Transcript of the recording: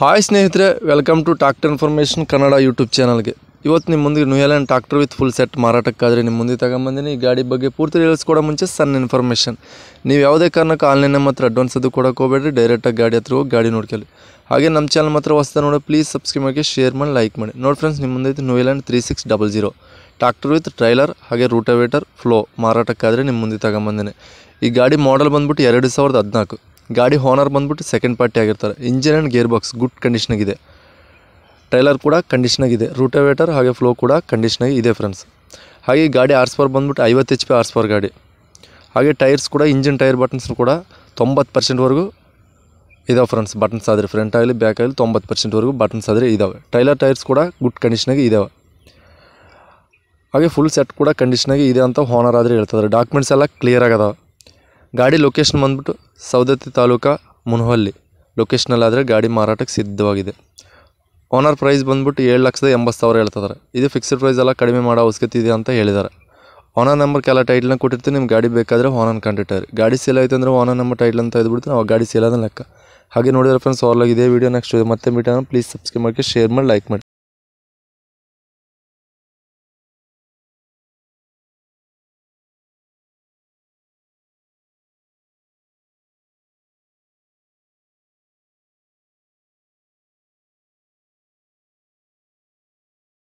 hi ಸ್ನೇಹಿತರೆ welcome to tractor information Kannada YouTube ಚಾನಲ್ಗೆ ಇವತ್ತು ನಿಮ್ಮ ಮುಂದೆ New Holland tractor with full set ಮಾರಾಟಕ್ಕಾದರೆ ನಿಮ್ಮ ಮುಂದೆ ತಗೊಂಬಂದಿನಿ ಈ ಗಾಡಿ ಬಗ್ಗೆ ಪೂರ್ತಿ ಕೊಡೋ ಮುಂಚೆ ಸಣ್ಣ ಇನ್ಫಾರ್ಮೇಷನ್ ನೀವು ಯಾವುದೇ ಕಾರಣಕ್ಕೆ ಆನ್ಲೈನ್ ಮಾತ್ರ ಹತ್ರ ಅಡ್ವಾನ್ಸ್ ಅದು ಕೊಡೋಕೆ ಹೋಗಬೇಡ್ರಿ ಡೈರೆಕ್ಟಾಗಿ ಗಾಡಿ ಹತ್ರ ಹೋಗಿ ಗಾಡಿ ನೋಡ್ಕೊಳ್ಳಿ ಹಾಗೆ ನಮ್ಮ ಚಾನಲ್ ಮಾತ್ರ ಹೊಸ್ತಾ ನೋಡಿ ಪ್ಲೀಸ್ ಸಬ್ಸ್ಕ್ರೈಬ್ ಮಾಡಿ ಶೇರ್ ಮಾಡಿ ಲೈಕ್ ಮಾಡಿ ನೋಡಿ ಫ್ರೆಂಡ್ಸ್ ನಿಮ್ಮ ಮುಂದೆ New Holland three six double zero tractor with trailer ಹಾಗೆ ರೂಟವೇಟರ್ ಫ್ಲೋ ಮಾರಾಟಕ್ಕಾದರೆ ನಿಮ್ಮ ಮುಂದೆ ತಗೊಂಬಂದಿನಿ ಈ ಗಾಡಿ ಮಾಡಲ್ ಬಂದ್ಬಿಟ್ಟು ಎರಡು ಸಾವಿರದ ಹದಿನಾಲ್ಕು ಗಾಡಿ ಓನರ್ ಬಂದ್ಬಿಟ್ಟು ಸೆಕೆಂಡ್ ಪಾರ್ಟಿ ಆಗಿರ್ತಾರೆ engine and gear box good ಕಂಡೀಷ್ನಾಗಿದೆ ಟ್ರೈಲರ್ ಕೂಡ ಕಂಡೀಷ್ನಾಗಿದೆ ರೂಟವೇಟರ್ ಹಾಗೆ ಫ್ಲೋ ಕೂಡ ಕಂಡೀಷನಾಗಿ ಇದೆ ಫ್ರೆಂಡ್ಸ್ ಹಾಗೆ ಗಾಡಿ ಆರ್ಸ್ ಪವರ್ ಬಂದ್ಬಿಟ್ಟು ಐವತ್ತು ಎಚ್ ಪಿ ಆರ್ಸ್ ಪವರ್ ಗಾಡಿ ಹಾಗೆ ಟೈರ್ಸ್ ಕೂಡ ಇಂಜಿನ್ ಟೈರ್ ಬಟನ್ಸ್ ಕೂಡ ತೊಂಬತ್ತು ಪರ್ಸೆಂಟ್ವರೆಗೂ ಇದಾವೆ ಫ್ರೆಂಡ್ಸ್ ಬಟನ್ಸ್ ಆದರೆ ಫ್ರಂಟ್ ಆಗಲಿ ಬ್ಯಾಕ್ ಆಗಲಿ ತೊಂಬತ್ತು ಪರ್ಸೆಂಟ್ವರೆಗೂ ಬಟನ್ಸ್ ಆದರೆ ಇದಾವೆ ಟೈಲರ್ ಟೈರ್ಸ್ ಕೂಡ ಗುಡ್ ಕಂಡೀಷನಾಗಿ ಇದ್ದಾವೆ ಹಾಗೆ ಫುಲ್ ಸೆಟ್ ಕೂಡ ಕಂಡೀಷ್ನಾಗೆ ಇದೆ ಅಂತ ಓನರ್ ಆದರೆ ಹೇಳ್ತಾರೆ ಡಾಕ್ಯುಮೆಂಟ್ಸ್ ಎಲ್ಲ ಕ್ಲಿಯರ್ ಆಗದಾವೆ ಗಾಡಿ ಲೊಕೇಶನ್ ಬಂದ್ಬಿಟ್ಟು ಸೌದತ್ತಿ ತಾಲೂಕು ಮುನಹಳ್ಳಿ ಲೊಕೇಶನಲ್ಲಾದರೆ ಗಾಡಿ ಮಾರಾಟಕ್ಕೆ ಸಿದ್ಧವಾಗಿದೆ ಓನರ್ ಪ್ರೈಸ್ ಬಂದ್ಬಿಟ್ಟು ಏಳು ಲಕ್ಷದ ಎಂಬತ್ತು ಸಾವಿರ ಹೇಳ್ತಿದ್ದಾರೆ ಇದು ಫಿಕ್ಸ್ಡ್ ಪ್ರೈಸ್ ಎಲ್ಲ ಕಡಿಮೆ ಮಾಡೋ ಅವಶ್ಯಕತೆ ಇದೆ ಅಂತ ಹೇಳಿದ್ದಾರೆ ಓನರ್ ನಂಬರ್ಗೆಲ್ಲ ಟೈಟ್ಲನ್ನ ಕೊಟ್ಟಿರ್ತೀವಿ ನಿಮ್ಗೆ ಗಾಡಿ ಬೇಕಾದರೆ ಓನರ್ ಕಾಂಟ್ಯಾಕ್ಟ್ ಗಾಡಿ ಸೇಲ್ ಆಯಿತು ಅಂದರೆ ಓನರ್ ನಂಬರ್ ಟೈಟ್ಲ್ ಅಂತ ಇದ್ಬಿಟ್ಟು ನಾವು ಗಾಡಿ ಸೇಲ್ ಅದನ್ನ ಲೆಕ್ಕ ಹಾಗೆ ನೋಡಿದ್ರೆ friends all video video next ಮತ್ತೆ ಮೀಟಾನ ಪ್ಲೀಸ್ ಸಬ್ಸ್ಕ್ರೈಬ್ ಮಾಡಿ ಶೇರ್ ಮಾಡಿ ಲೈಕ್ ಮಾಡಿ